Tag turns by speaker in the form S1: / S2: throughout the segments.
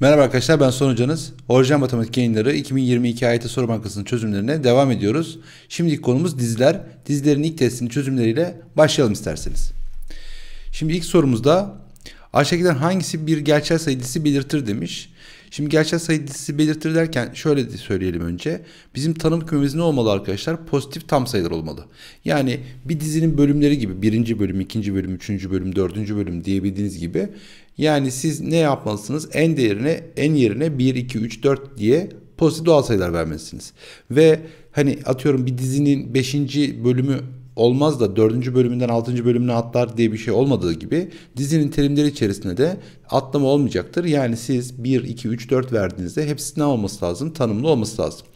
S1: Merhaba arkadaşlar ben Sonucanız. Orijinal Matematik yayınları 2022 AYT soru bankasının çözümlerine devam ediyoruz. Şimdiki konumuz diziler. Dizilerin ilk testinin çözümleriyle başlayalım isterseniz. Şimdi ilk sorumuzda Aşağıdakiler hangisi bir gerçel sayı dizisi belirtir demiş. Şimdi gerçel sayı dizisi belirtir derken şöyle de söyleyelim önce. Bizim tanım kümemiz ne olmalı arkadaşlar? Pozitif tam sayılar olmalı. Yani bir dizinin bölümleri gibi birinci bölüm, ikinci bölüm, üçüncü bölüm, dördüncü bölüm diyebildiğiniz gibi. Yani siz ne yapmalısınız? En değerine, en yerine 1, 2, 3, 4 diye pozitif doğal sayılar vermelisiniz. Ve hani atıyorum bir dizinin 5. bölümü olmaz da 4. bölümünden 6. bölümüne atlar diye bir şey olmadığı gibi dizinin terimleri içerisinde de atlama olmayacaktır. Yani siz 1, 2, 3, 4 verdiğinizde hepsinin olması lazım? Tanımlı olması lazım.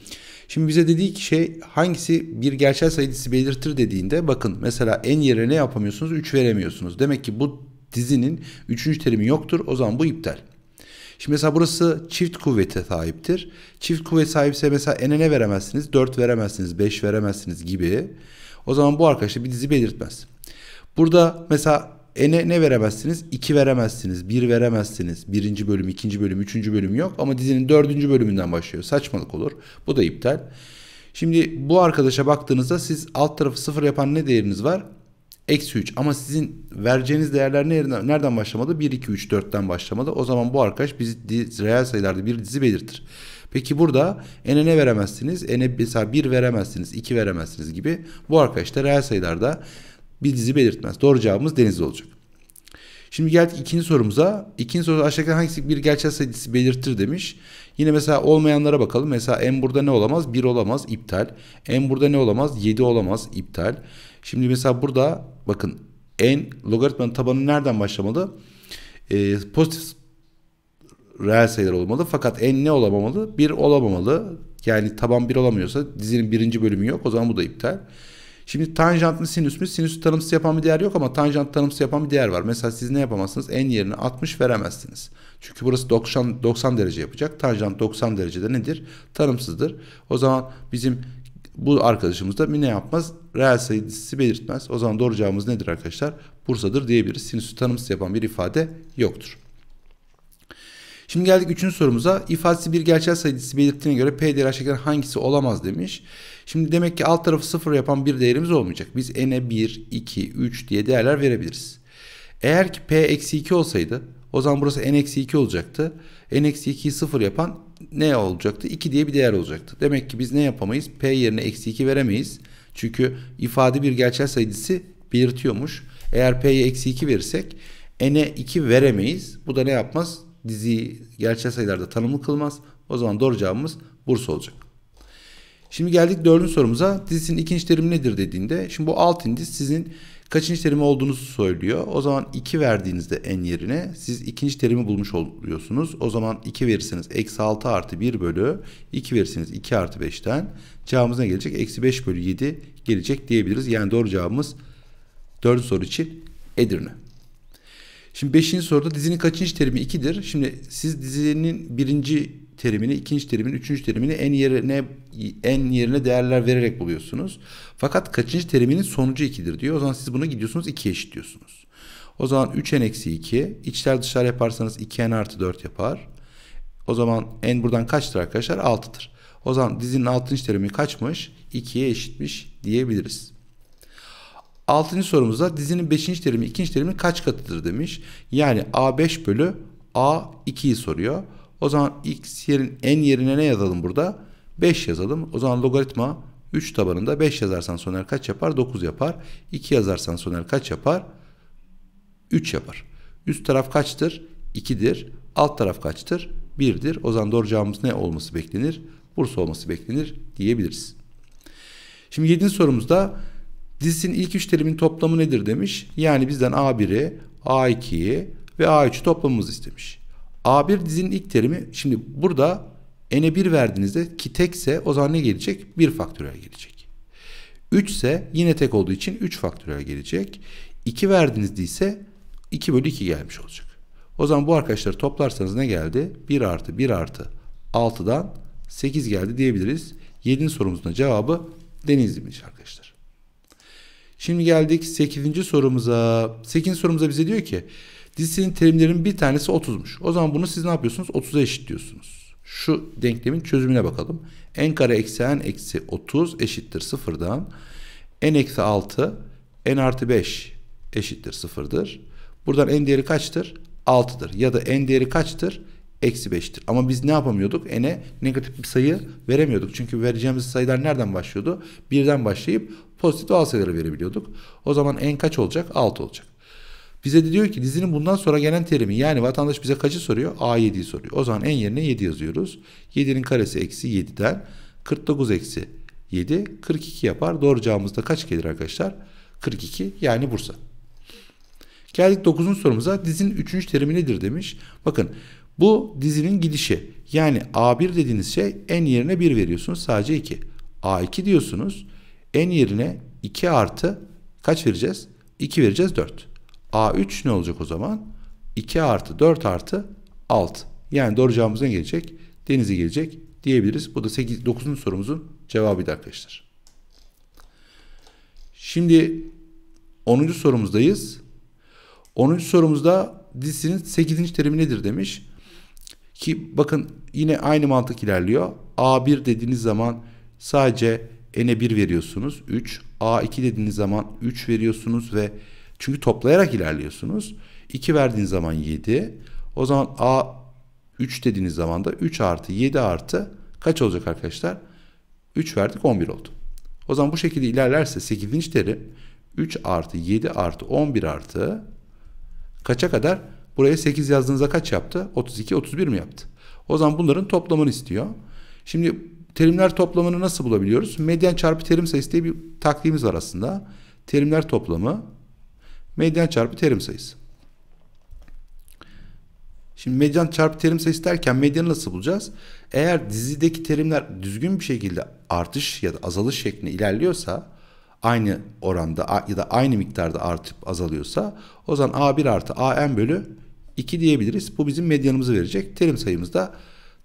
S1: Şimdi bize dediği ki şey hangisi bir gerçel sayısı belirtir dediğinde bakın mesela en yere ne yapamıyorsunuz? 3 veremiyorsunuz. Demek ki bu dizinin 3. terimi yoktur. O zaman bu iptal. Şimdi mesela burası çift kuvvete sahiptir. Çift kuvvet sahipse mesela enene veremezsiniz, 4 veremezsiniz, 5 veremezsiniz gibi. O zaman bu arkadaş bir dizi belirtmez. Burada mesela e n'e ne veremezsiniz? 2 veremezsiniz, 1 veremezsiniz. Birinci bölüm, ikinci bölüm, üçüncü bölüm yok ama dizinin dördüncü bölümünden başlıyor. Saçmalık olur. Bu da iptal. Şimdi bu arkadaşa baktığınızda siz alt tarafı sıfır yapan ne değeriniz var? Eksi 3 ama sizin vereceğiniz değerler nereden, nereden başlamalı? 1, 2, 3, 4'ten başlamalı. O zaman bu arkadaş bizi reel sayılarda bir dizi belirtir. Peki burada ene ne veremezsiniz? Ene mesela 1 veremezsiniz, 2 veremezsiniz gibi. Bu arkadaşlar reel sayılarda bir dizi belirtmez. Doğru cevabımız denizli olacak. Şimdi geldik ikinci sorumuza. İkinci soru aşağıdan hangisi bir gerçel sayısı belirtir demiş. Yine mesela olmayanlara bakalım. Mesela en burada ne olamaz? 1 olamaz, iptal. En burada ne olamaz? 7 olamaz, iptal. Şimdi mesela burada bakın en logaritmanın tabanı nereden başlamalı? Ee, pozitif reel sayılar olmalı. Fakat en ne olamamalı? Bir olamamalı. Yani taban bir olamıyorsa dizinin birinci bölümü yok. O zaman bu da iptal. Şimdi tanjant mı sinüs mü? Sinüs tanımsız yapan bir değer yok ama tanjant tanımsız yapan bir değer var. Mesela siz ne yapamazsınız? En yerine 60 veremezsiniz. Çünkü burası 90, 90 derece yapacak. Tanjant 90 derecede nedir? Tanımsızdır. O zaman bizim bu arkadaşımız da ne yapmaz? Reel sayı dizisi belirtmez. O zaman doğru cevabımız nedir arkadaşlar? Bursa'dır diyebiliriz. sinüs tanımsız yapan bir ifade yoktur. Şimdi geldik üçüncü sorumuza. İfadesi bir gerçel sayı belirttiğine göre P değeri aşağıdakilerin hangisi olamaz demiş. Şimdi demek ki alt tarafı sıfır yapan bir değerimiz olmayacak. Biz n'e 1, 2, 3 diye değerler verebiliriz. Eğer ki P eksi 2 olsaydı o zaman burası n eksi 2 olacaktı. n eksi 2'yi sıfır yapan n olacaktı? 2 diye bir değer olacaktı. Demek ki biz ne yapamayız? P yerine eksi 2 veremeyiz. Çünkü ifade bir gerçel sayı belirtiyormuş. Eğer P'ye eksi 2 verirsek n'e 2 veremeyiz. Bu da ne yapmaz? diziyi gerçel sayılarda tanımlı kılmaz. O zaman doğru cevabımız Bursa olacak. Şimdi geldik dördüncü sorumuza. Dizinin ikinci terimi nedir dediğinde. Şimdi bu alt indis sizin kaçıncı terimi olduğunuzu söylüyor. O zaman 2 verdiğinizde en yerine siz ikinci terimi bulmuş oluyorsunuz. O zaman 2 verirseniz eksi 6 artı 1 bölü 2 verirseniz 2 artı 5'ten cevabımız ne gelecek? Eksi 5 bölü 7 gelecek diyebiliriz. Yani doğru cevabımız dördüncü soru için Edirne. Şimdi beşinci soruda dizinin kaçıncı terimi 2'dir? Şimdi siz dizinin birinci terimini, ikinci terimini, üçüncü terimini en yerine en yerine değerler vererek buluyorsunuz. Fakat kaçıncı teriminin sonucu 2'dir diyor. O zaman siz bunu gidiyorsunuz 2'ye eşitliyorsunuz. O zaman 3n eksi 2 içler dışlar yaparsanız 2n artı 4 yapar. O zaman n buradan kaçtır arkadaşlar? 6'dır. O zaman dizinin altıncı terimi kaçmış? 2'ye eşitmiş diyebiliriz. Altıncı sorumuzda dizinin beşinci terimi ikinci terimin kaç katıdır demiş. Yani A5 bölü A2'yi soruyor. O zaman x yerin en yerine ne yazalım burada? 5 yazalım. O zaman logaritma 3 tabanında 5 yazarsan soner kaç yapar? 9 yapar. 2 yazarsan soner kaç yapar? 3 yapar. Üst taraf kaçtır? 2'dir. Alt taraf kaçtır? 1'dir. O zaman doğru cevabımız ne olması beklenir? Bursa olması beklenir diyebiliriz. Şimdi 7. sorumuzda Dizisinin ilk üç terimin toplamı nedir demiş. Yani bizden A1'i, A2'yi ve A3'ü toplamamızı istemiş. A1 dizinin ilk terimi şimdi burada n'e 1 verdiğinizde ki tekse o zaman ne gelecek? 1 faktöriyel gelecek. 3 ise yine tek olduğu için 3 faktöriyel gelecek. 2 verdiğinizde ise 2 bölü 2 gelmiş olacak. O zaman bu arkadaşları toplarsanız ne geldi? 1 artı 1 artı 6'dan 8 geldi diyebiliriz. 7'nin sorumuzun cevabı Denizli'miş arkadaşlar. Şimdi geldik 8. sorumuza. 8. sorumuza bize diyor ki dizisinin terimlerinin bir tanesi 30'muş. O zaman bunu siz ne yapıyorsunuz? 30'a eşitliyorsunuz. Şu denklemin çözümüne bakalım. n kare eksi n eksi 30 eşittir 0'dan. n eksi 6 n artı 5 eşittir 0'dır. Buradan n değeri kaçtır? 6'dır. Ya da n değeri kaçtır? Eksi 5'tir. Ama biz ne yapamıyorduk? n'e negatif bir sayı veremiyorduk. Çünkü vereceğimiz sayılar nereden başlıyordu? 1'den başlayıp Pozitif doğal sayıları verebiliyorduk. O zaman en kaç olacak? 6 olacak. Bize de diyor ki dizinin bundan sonra gelen terimi yani vatandaş bize kaçı soruyor? A7'yi soruyor. O zaman en yerine 7 yazıyoruz. 7'nin karesi eksi 7'den 49 eksi 7 42 yapar. Doğru cevabımız da kaç gelir arkadaşlar? 42 yani Bursa. Geldik 9. sorumuza. Dizinin 3. terimi nedir demiş. Bakın bu dizinin gidişi. Yani A1 dediğiniz şey en yerine 1 veriyorsunuz sadece 2. A2 diyorsunuz n yerine 2 artı kaç vereceğiz? 2 vereceğiz 4. A3 ne olacak o zaman? 2 artı 4 artı 6. Yani doğru cevabımız ne gelecek? Denizli gelecek diyebiliriz. Bu da 8, 9. sorumuzun cevabıydı arkadaşlar. Şimdi 10. sorumuzdayız. 10. sorumuzda dizisinin 8. terimi nedir demiş. Ki bakın yine aynı mantık ilerliyor. A1 dediğiniz zaman sadece n'e 1 veriyorsunuz 3. A2 dediğiniz zaman 3 veriyorsunuz ve çünkü toplayarak ilerliyorsunuz. 2 verdiğiniz zaman 7. O zaman A3 dediğiniz zaman da 3 artı 7 artı kaç olacak arkadaşlar? 3 verdik 11 oldu. O zaman bu şekilde ilerlerse 8. terim 3 artı 7 artı 11 artı kaça kadar? Buraya 8 yazdığınızda kaç yaptı? 32, 31 mi yaptı? O zaman bunların toplamını istiyor. Şimdi Terimler toplamını nasıl bulabiliyoruz? Medyan çarpı terim sayısı diye bir takvimimiz var aslında. Terimler toplamı medyan çarpı terim sayısı. Şimdi medyan çarpı terim sayısı derken medyanı nasıl bulacağız? Eğer dizideki terimler düzgün bir şekilde artış ya da azalış şeklinde ilerliyorsa aynı oranda ya da aynı miktarda artıp azalıyorsa o zaman A1 artı AN bölü 2 diyebiliriz. Bu bizim medyanımızı verecek. Terim sayımız da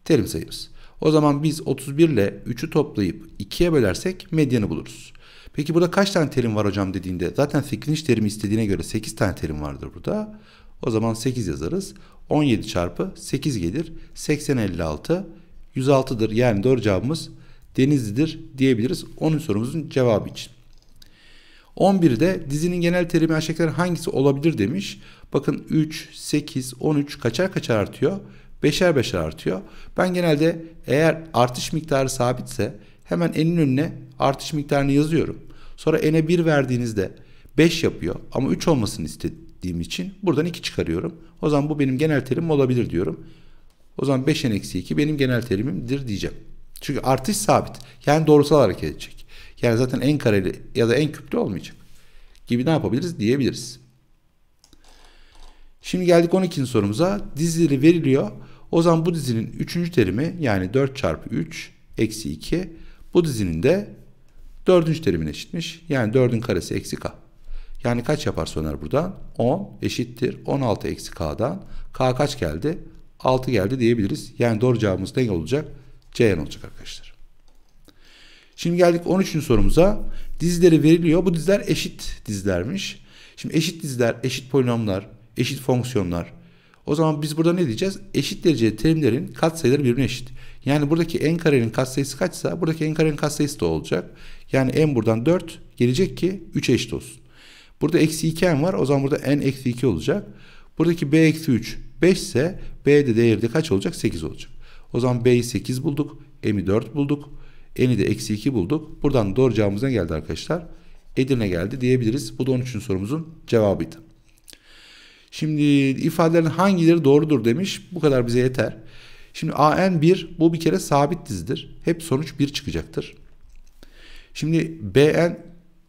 S1: terim sayımız. O zaman biz 31 ile 3'ü toplayıp 2'ye bölersek medyanı buluruz. Peki burada kaç tane terim var hocam dediğinde zaten 8. terimi istediğine göre 8 tane terim vardır burada. O zaman 8 yazarız. 17 çarpı 8 gelir. 80 56 106'dır. Yani doğru cevabımız Denizli'dir diyebiliriz. Onun sorumuzun cevabı için. 11'de dizinin genel terimi aşağıdakiler hangisi olabilir demiş. Bakın 3, 8, 13 kaçar kaçar artıyor beşer beşer artıyor. Ben genelde eğer artış miktarı sabitse hemen enin önüne artış miktarını yazıyorum. Sonra ene 1 verdiğinizde 5 yapıyor ama 3 olmasını istediğim için buradan 2 çıkarıyorum. O zaman bu benim genel terim olabilir diyorum. O zaman 5 en eksi 2 benim genel terimimdir diyeceğim. Çünkü artış sabit. Yani doğrusal hareket edecek. Yani zaten en kareli ya da en küplü olmayacak. Gibi ne yapabiliriz diyebiliriz. Şimdi geldik 12. sorumuza. Dizileri veriliyor. O zaman bu dizinin 3. terimi yani 4 çarpı 3 eksi 2 bu dizinin de 4. terimine eşitmiş. Yani 4'ün karesi eksi k. Yani kaç yapar Soner buradan? 10 eşittir 16 eksi k'dan. K kaç geldi? 6 geldi diyebiliriz. Yani doğru cevabımız ne olacak? Ceyhan olacak arkadaşlar. Şimdi geldik 13. sorumuza. Dizileri veriliyor. Bu diziler eşit dizilermiş. Şimdi eşit diziler, eşit polinomlar, eşit fonksiyonlar. O zaman biz burada ne diyeceğiz? Eşit dereceli terimlerin katsayıları birbirine eşit. Yani buradaki n karenin katsayısı kaçsa buradaki n karenin katsayısı da olacak. Yani n buradan 4 gelecek ki 3 eşit olsun. Burada eksi 2 n var. O zaman burada n eksi 2 olacak. Buradaki b eksi 3 5 ise b'de değeri de kaç olacak? 8 olacak. O zaman b'yi 8 bulduk. m'i 4 bulduk. n'i de eksi 2 bulduk. Buradan doğru cevabımız ne geldi arkadaşlar? Edirne geldi diyebiliriz. Bu da 13. sorumuzun cevabıydı. Şimdi ifadelerin hangileri doğrudur demiş. Bu kadar bize yeter. Şimdi AN1 bu bir kere sabit dizidir. Hep sonuç 1 çıkacaktır. Şimdi BN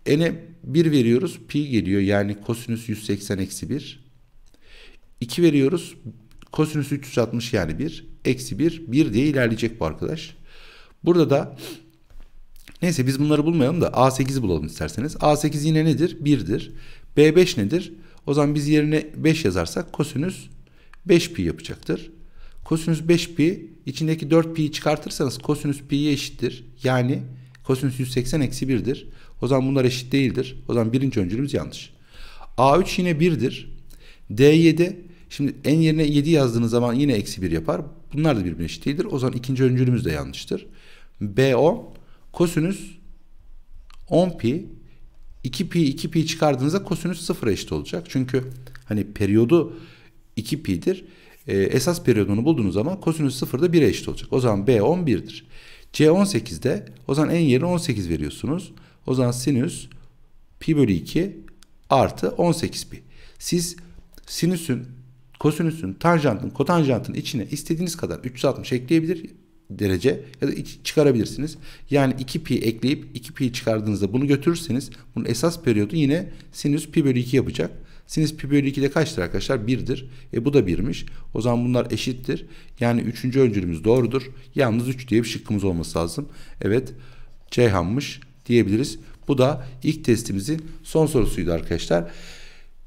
S1: N'e 1 veriyoruz. Pi geliyor. Yani kosinüs 180 eksi 1. 2 veriyoruz. Kosinüs 360 yani 1. Eksi 1. 1 diye ilerleyecek bu arkadaş. Burada da neyse biz bunları bulmayalım da A8'i bulalım isterseniz. A8 yine nedir? 1'dir. B5 nedir? O zaman biz yerine 5 yazarsak kosinüs 5 pi yapacaktır. Kosinüs 5 pi içindeki 4 pi'yi çıkartırsanız kosinüs pi'ye eşittir. Yani kosinüs 180 eksi 1'dir. O zaman bunlar eşit değildir. O zaman birinci öncülümüz yanlış. A3 yine 1'dir. D7 şimdi en yerine 7 yazdığınız zaman yine eksi 1 yapar. Bunlar da birbirine eşit değildir. O zaman ikinci öncülümüz de yanlıştır. B10 kosinüs 10 pi 2 pi 2 pi çıkardığınızda kosinüs sıfıra eşit olacak. Çünkü hani periyodu 2 pi'dir. E, esas periyodunu bulduğunuz zaman kosinüs 0'da 1'e eşit olacak. O zaman B 11'dir. C 18'de o zaman en yeri 18 veriyorsunuz. O zaman sinüs pi bölü 2 artı 18 pi. Siz sinüsün, kosinüsün, tanjantın, kotanjantın içine istediğiniz kadar 360 ekleyebilir derece ya da çıkarabilirsiniz. Yani 2 pi ekleyip 2 pi çıkardığınızda bunu götürürseniz bunun esas periyodu yine sinüs pi bölü 2 yapacak. Sinüs pi bölü 2 de kaçtır arkadaşlar? 1'dir. E bu da 1'miş. O zaman bunlar eşittir. Yani 3. öncülümüz doğrudur. Yalnız 3 diye bir şıkkımız olması lazım. Evet Ceyhan'mış diyebiliriz. Bu da ilk testimizin son sorusuydu arkadaşlar.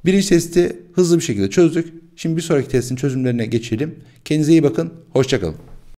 S1: Birinci testi hızlı bir şekilde çözdük. Şimdi bir sonraki testin çözümlerine geçelim. Kendinize iyi bakın. Hoşçakalın.